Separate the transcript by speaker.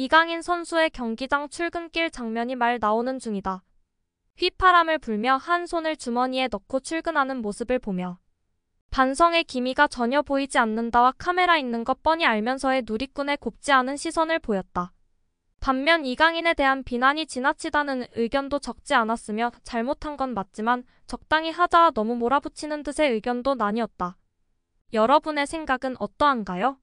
Speaker 1: 이강인 선수의 경기장 출근길 장면이 말 나오는 중이다. 휘파람을 불며 한 손을 주머니에 넣고 출근하는 모습을 보며 반성의 기미가 전혀 보이지 않는다와 카메라 있는 것 뻔히 알면서의 누리꾼의 곱지 않은 시선을 보였다. 반면 이강인에 대한 비난이 지나치다는 의견도 적지 않았으며 잘못한 건 맞지만 적당히 하자 너무 몰아붙이는 듯의 의견도 나뉘었다. 여러분의 생각은 어떠한가요?